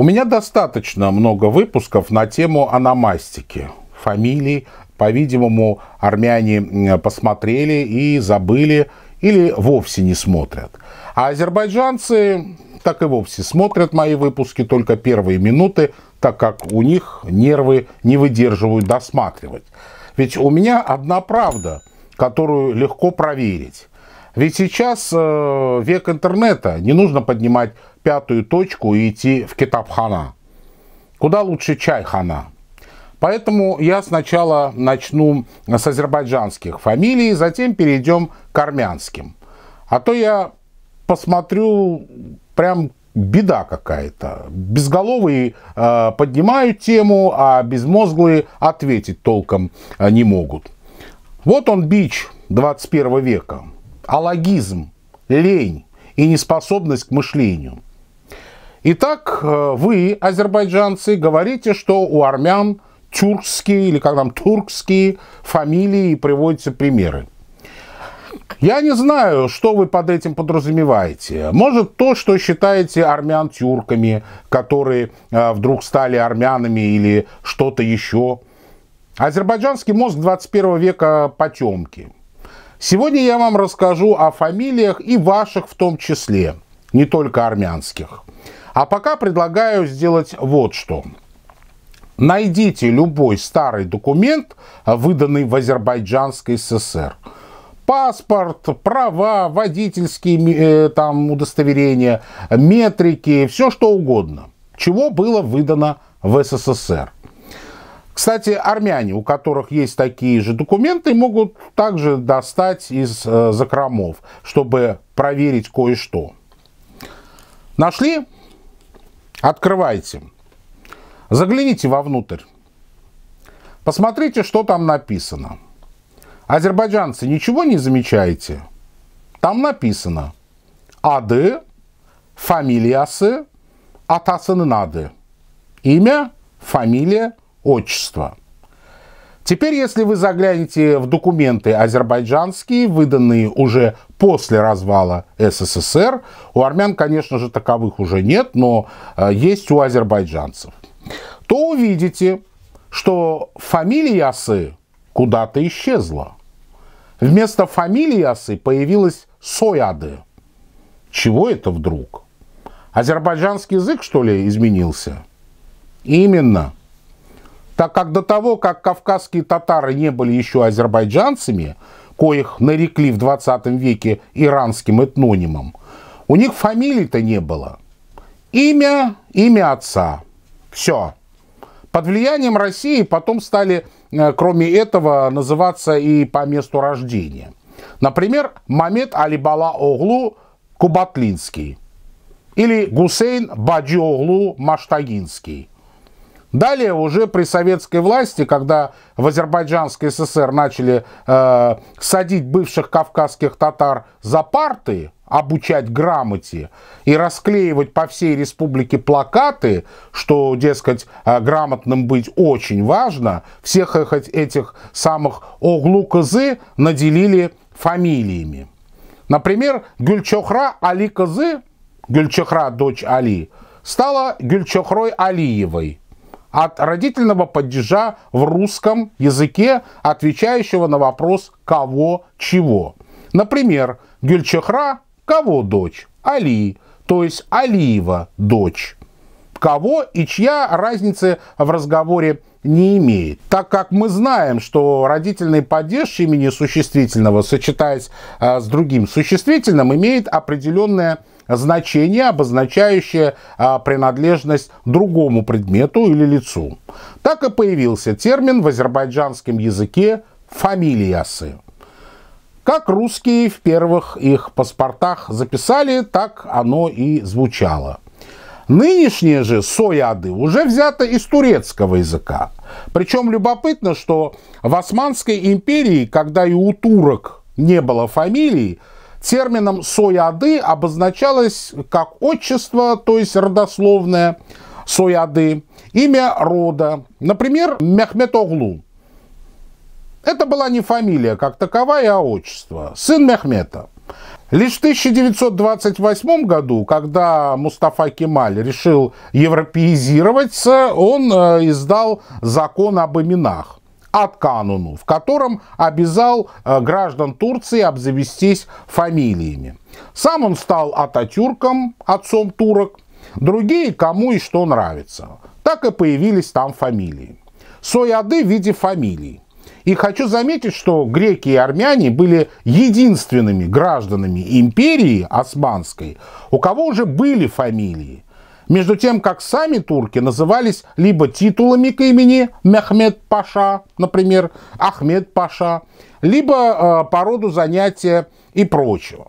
У меня достаточно много выпусков на тему аномастики, фамилий. По-видимому, армяне посмотрели и забыли или вовсе не смотрят. А азербайджанцы так и вовсе смотрят мои выпуски только первые минуты, так как у них нервы не выдерживают досматривать. Ведь у меня одна правда, которую легко проверить. Ведь сейчас э, век интернета, не нужно поднимать пятую точку и идти в Китабхана. Куда лучше Чайхана? Поэтому я сначала начну с азербайджанских фамилий, затем перейдем к армянским. А то я посмотрю, прям беда какая-то. Безголовые э, поднимают тему, а безмозглые ответить толком э, не могут. Вот он бич 21 века. Алогизм, лень и неспособность к мышлению – Итак, э, вы, азербайджанцы, говорите, что у армян тюркские или как там туркские фамилии и приводите примеры. Я не знаю, что вы под этим подразумеваете. Может, то, что считаете армян тюрками, которые э, вдруг стали армянами или что-то еще. Азербайджанский мозг 21 века потемки. Сегодня я вам расскажу о фамилиях и ваших в том числе, не только армянских. А пока предлагаю сделать вот что. Найдите любой старый документ, выданный в Азербайджанской ССР. Паспорт, права, водительские э, там, удостоверения, метрики, все что угодно. Чего было выдано в СССР. Кстати, армяне, у которых есть такие же документы, могут также достать из э, закромов, чтобы проверить кое-что. Нашли? Открывайте. Загляните вовнутрь. Посмотрите, что там написано. Азербайджанцы, ничего не замечаете? Там написано «Ады», «Фамилиясы», «Атасыннады». Имя, фамилия, отчество. Теперь, если вы заглянете в документы азербайджанские, выданные уже после развала СССР. У армян, конечно же, таковых уже нет, но э, есть у азербайджанцев. То увидите, что фамилия Асы куда-то исчезла. Вместо фамилии Асы появилась Сояды. Чего это вдруг? Азербайджанский язык, что ли, изменился? Именно. Так как до того, как кавказские татары не были еще азербайджанцами, коих нарекли в 20 веке иранским этнонимом, у них фамилий-то не было. Имя, имя отца. Все. Под влиянием России потом стали, э, кроме этого, называться и по месту рождения. Например, Мамед Алибала Оглу Кубатлинский или Гусейн Баджи Оглу Маштагинский – Далее уже при советской власти, когда в Азербайджанской ССР начали э, садить бывших кавказских татар за парты, обучать грамоте и расклеивать по всей республике плакаты, что, дескать, э, грамотным быть очень важно, всех их, этих самых оглу-козы наделили фамилиями. Например, Гюльчохра Али Козы, Гюльчохра, дочь Али, стала Гюльчохрой Алиевой – от родительного падежа в русском языке, отвечающего на вопрос «кого чего». Например, Гюльчехра – кого дочь? Али, то есть Алиева дочь. Кого и чья разницы в разговоре не имеет. Так как мы знаем, что родительный падеж имени существительного, сочетаясь э, с другим существительным, имеет определенное значение, обозначающее а, принадлежность другому предмету или лицу. Так и появился термин в азербайджанском языке «фамилиясы». Как русские в первых их паспортах записали, так оно и звучало. Нынешние же сояды уже взято из турецкого языка. Причем любопытно, что в Османской империи, когда и у турок не было фамилии, термином сояды обозначалось как отчество, то есть родословное сояды, имя рода. Например, Мехметоглу. Это была не фамилия как таковая, а отчество. Сын Мехмета. Лишь в 1928 году, когда Мустафа Кемаль решил европеизироваться, он э, издал закон об именах. Хат-Кануну, в котором обязал э, граждан Турции обзавестись фамилиями. Сам он стал Ататюрком, отцом турок, другие кому и что нравится. Так и появились там фамилии. Сояды в виде фамилий. И хочу заметить, что греки и армяне были единственными гражданами империи османской, у кого уже были фамилии. Между тем, как сами турки назывались либо титулами к имени Мехмед Паша, например, Ахмед Паша, либо э, по роду занятия и прочего.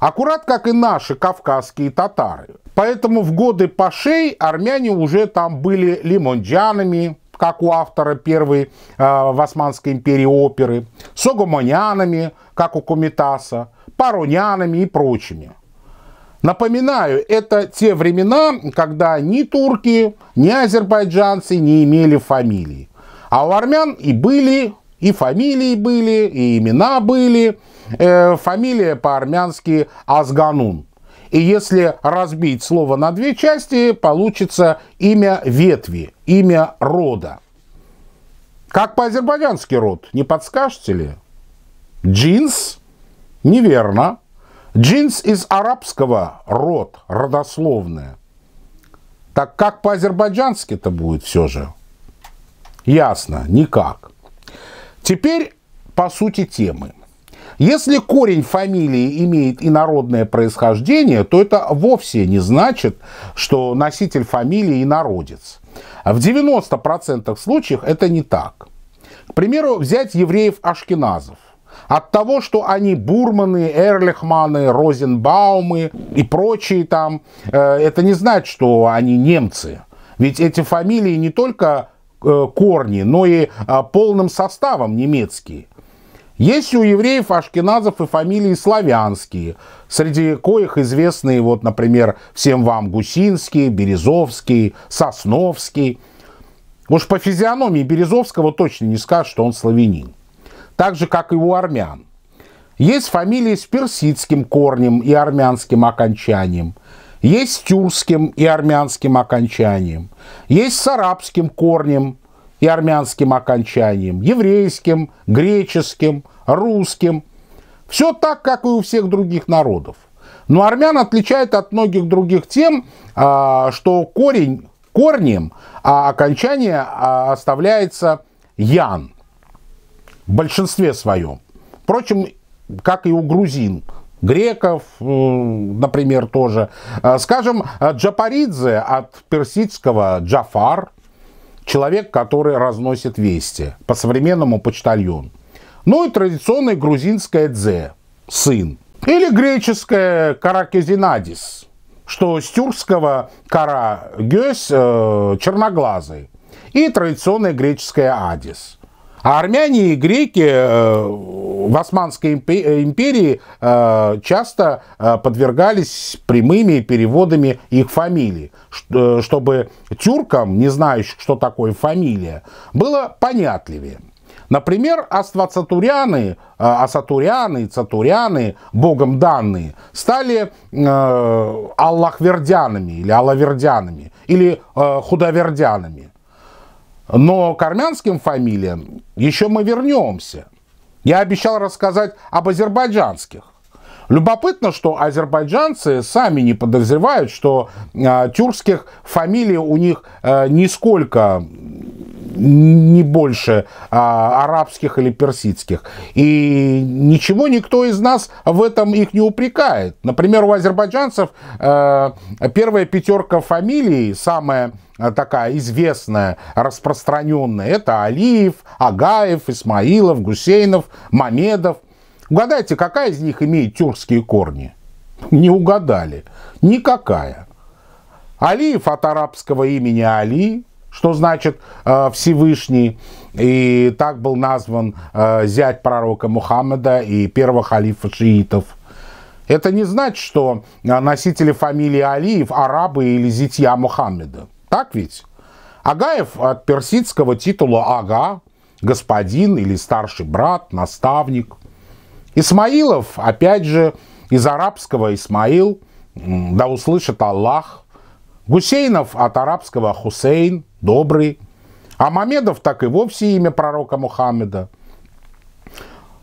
Аккурат как и наши кавказские татары. Поэтому в годы пашей армяне уже там были лимонджанами, как у автора первой э, в Османской империи оперы, согомонянами, как у Кумитаса, парунянами и прочими. Напоминаю, это те времена, когда ни турки, ни азербайджанцы не имели фамилии. А у армян и были, и фамилии были, и имена были. Э, фамилия по-армянски Азганун. И если разбить слово на две части, получится имя ветви, имя рода. Как по-азербайджански род, не подскажете ли? Джинс? Неверно. Джинс из арабского – род, родословное. Так как по азербайджански это будет все же? Ясно, никак. Теперь по сути темы. Если корень фамилии имеет инородное происхождение, то это вовсе не значит, что носитель фамилии инородец. В 90% случаев это не так. К примеру, взять евреев-ашкеназов. От того, что они бурманы, эрлихманы, розенбаумы и прочие там, э, это не значит, что они немцы. Ведь эти фамилии не только э, корни, но и а, полным составом немецкие. Есть у евреев, ашкеназов и фамилии славянские, среди коих известные, вот, например, всем вам Гусинский, Березовский, Сосновский. Уж по физиономии Березовского точно не скажешь, что он славянин так же, как и у армян. Есть фамилии с персидским корнем и армянским окончанием. Есть с тюркским и армянским окончанием. Есть с арабским корнем и армянским окончанием. Еврейским, греческим, русским. Все так, как и у всех других народов. Но армян отличает от многих других тем, а, что корень корнем, а окончание а, оставляется ян – в большинстве своем. Впрочем, как и у грузин, греков, э, например, тоже. Э, скажем, э, Джапаридзе от персидского Джафар, человек, который разносит вести, по-современному почтальон. Ну и традиционное грузинское дзе, сын. Или греческое каракезинадис, что с тюркского кара гёс, черноглазый. И традиционное греческое адис – а армяне и греки э, в Османской империи э, часто э, подвергались прямыми переводами их фамилий, чтобы тюркам, не знающим, что такое фамилия, было понятливее. Например, аствацатуряны, асатуряны, цатуряны, богом данные, стали э, аллахвердянами или аллавердянами или э, худовердянами. Но к армянским фамилиям еще мы вернемся. Я обещал рассказать об азербайджанских. Любопытно, что азербайджанцы сами не подозревают, что э, тюркских фамилий у них э, нисколько не больше а, арабских или персидских. И ничего никто из нас в этом их не упрекает. Например, у азербайджанцев а, первая пятерка фамилий, самая э, такая известная, распространенная, это Алиев, Агаев, Исмаилов, Гусейнов, Мамедов. Угадайте, какая из них имеет тюркские корни? Не угадали. Никакая. Алиев от арабского имени Али, что значит э, Всевышний. И так был назван э, зять пророка Мухаммеда и первого халифа шиитов. Это не значит, что э, носители фамилии Алиев арабы или зятья Мухаммеда. Так ведь? Агаев от персидского титула Ага, господин или старший брат, наставник. Исмаилов, опять же, из арабского Исмаил, да услышит Аллах. Гусейнов от арабского Хусейн добрый. А Мамедов так и вовсе имя пророка Мухаммеда.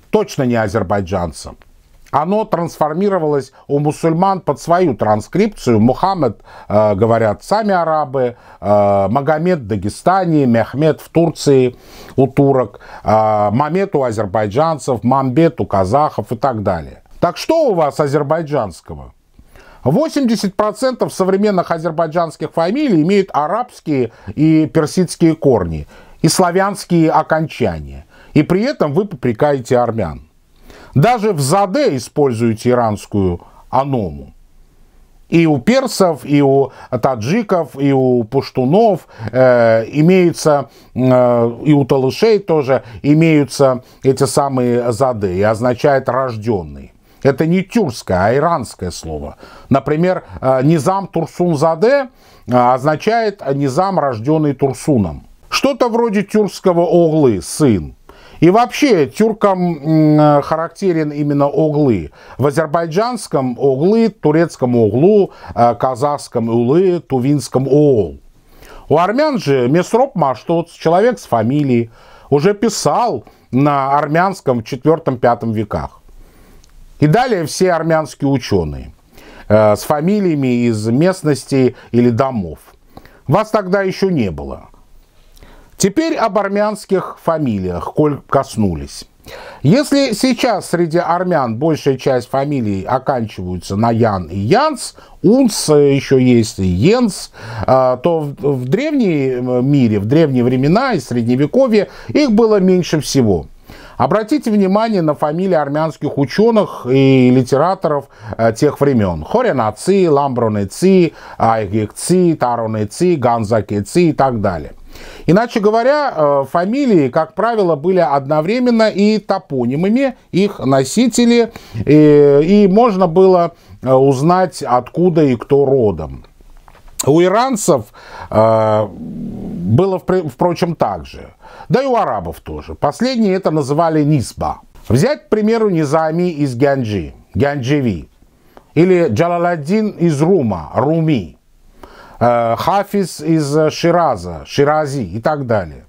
Точно не азербайджанца. Оно трансформировалось у мусульман под свою транскрипцию. Мухаммед, э, говорят, сами арабы, э, Магомед в Дагестане, Мехмед в Турции у турок, э, Мамед у азербайджанцев, Мамбет у казахов и так далее. Так что у вас азербайджанского? 80% современных азербайджанских фамилий имеют арабские и персидские корни, и славянские окончания. И при этом вы попрекаете армян. Даже в Заде используете иранскую аному. И у персов, и у таджиков, и у пуштунов э, имеются, э, и у талышей тоже имеются эти самые зады, и означает рожденный. Это не тюркское, а иранское слово. Например, э, Низам Турсунзаде э, означает Низам, рожденный Турсуном. Что-то вроде тюркского оглы, сын. И вообще тюркам э, характерен именно оглы. В азербайджанском оглы, турецком оглу, казахском улы, тувинском оол. У армян же Месроп Маштоц, человек с фамилией, уже писал на армянском в 4-5 веках. И далее все армянские ученые э, с фамилиями из местностей или домов. Вас тогда еще не было. Теперь об армянских фамилиях, коль коснулись. Если сейчас среди армян большая часть фамилий оканчиваются на Ян и Янс, Унс еще есть и Йенс, э, то в древнем э, мире, в древние времена и средневековье их было меньше всего – Обратите внимание на фамилии армянских ученых и литераторов э, тех времен. Хоренаци, Ламбронеци, Айгекци, Таронеци, Ганзакеци и так далее. Иначе говоря, э, фамилии, как правило, были одновременно и топонимами, их носители, и, и можно было э, узнать, откуда и кто родом. У иранцев э, было, впрочем, так же. Да и у арабов тоже. Последние это называли нисба. Взять, к примеру, Низами из Гянджи, Гянджеви. Или Джалаладдин из Рума, Руми. Э, Хафиз из Шираза, Ширази и так далее.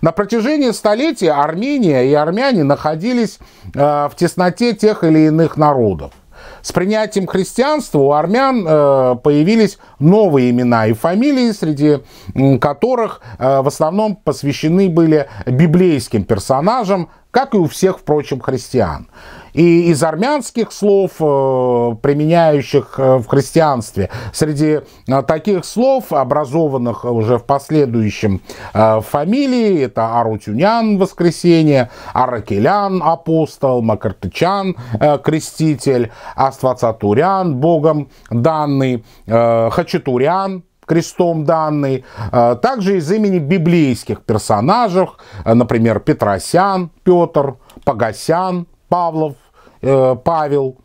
На протяжении столетия Армения и армяне находились э, в тесноте тех или иных народов. С принятием христианства у армян э, появились новые имена и фамилии, среди которых э, в основном посвящены были библейским персонажам, как и у всех, впрочем, христиан и из армянских слов, э, применяющих э, в христианстве. Среди э, таких слов, образованных уже в последующем фамилии, это Арутюнян воскресенье, Аракелян апостол, Макартычан креститель, Аствацатурян богом данный, Хачатурян крестом данный, также из имени библейских персонажей, например, Петросян, Петр, Погосян, Павлов, Павел,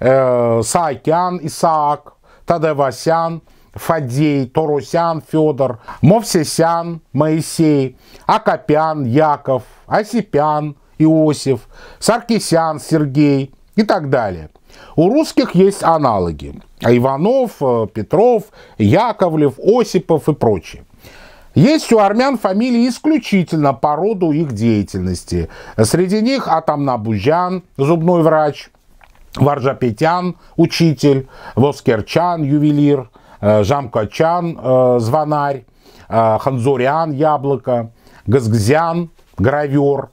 Саакян Исаак, Тадевасян, Фадей, Торусян, Федор, Мовсесян, Моисей, Акопян, Яков, Осипян, Иосиф, Саркисян, Сергей и так далее. У русских есть аналоги. А Иванов, э, Петров, Яковлев, Осипов и прочие. Есть у армян фамилии исключительно по роду их деятельности. Среди них Атамнабужан, зубной врач, Варжапетян, учитель, Воскерчан, ювелир, э, Жамкачан, э, звонарь, э, Ханзорян, яблоко, Газгзян, гравер,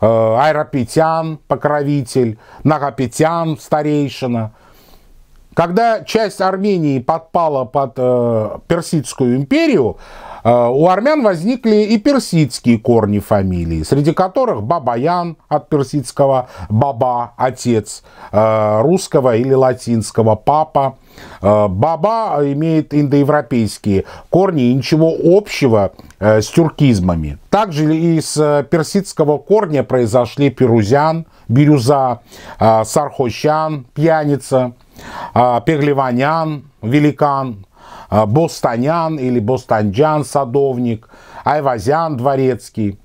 Айропетян, покровитель, Нагапетян, старейшина. Когда часть Армении подпала под э, Персидскую империю, Э, у армян возникли и персидские корни фамилии, среди которых Бабаян от персидского Баба, отец, э, русского или латинского папа. Э, Баба имеет индоевропейские корни и ничего общего с тюркизмами. Также из персидского корня произошли Перузян, Бирюза, Сархощан, Пьяница, Пеглеванян, Великан, а, Бостанян или Бостанджан садовник, Айвазян дворецкий.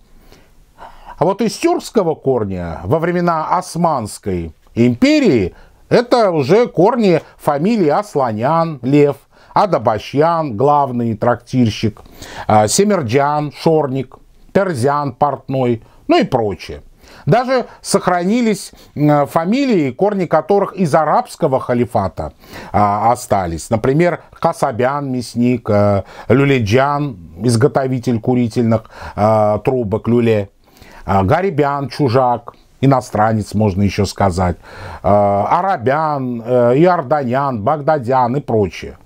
А вот из тюркского корня во времена Османской империи это уже корни фамилии Асланян, Лев, Адабащан, главный трактирщик, а, Семерджан, Шорник, Терзян, Портной, ну и прочее. Даже сохранились э, фамилии, корни которых из арабского халифата а, остались. Например, Касабян, мясник, э, Люледжан, изготовитель курительных э, трубок, люле, а, Гарибян, чужак – иностранец, можно еще сказать, а, арабян, иорданян, багдадян и прочее.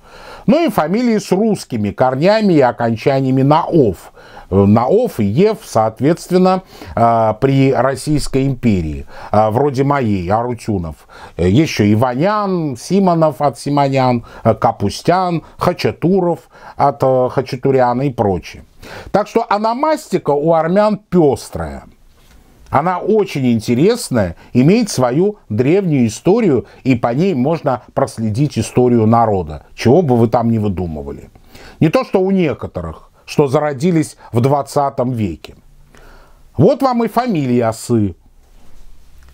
Ну и фамилии с русскими корнями и окончаниями на «ов», на ОФ и ЕФ, соответственно, а, при Российской империи, а, вроде моей, Арутюнов. Еще Иванян, Симонов от Симонян, а, Капустян, Хачатуров от Хачатуряна и прочее. Так что аномастика у армян пестрая. Она очень интересная, имеет свою древнюю историю, и по ней можно проследить историю народа, чего бы вы там ни выдумывали. Не то, что у некоторых – что зародились в 20 веке. Вот вам и фамилия осы.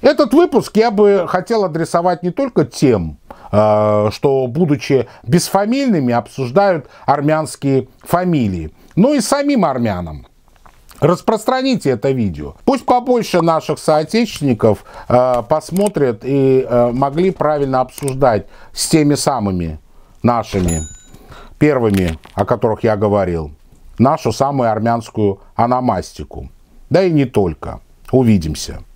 Этот выпуск я бы хотел адресовать не только тем, э, что, будучи бесфамильными, обсуждают армянские фамилии, но и самим армянам. Распространите это видео. Пусть побольше наших соотечественников э, посмотрят и э, могли правильно обсуждать с теми самыми нашими первыми, о которых я говорил нашу самую армянскую аномастику. Да и не только. Увидимся.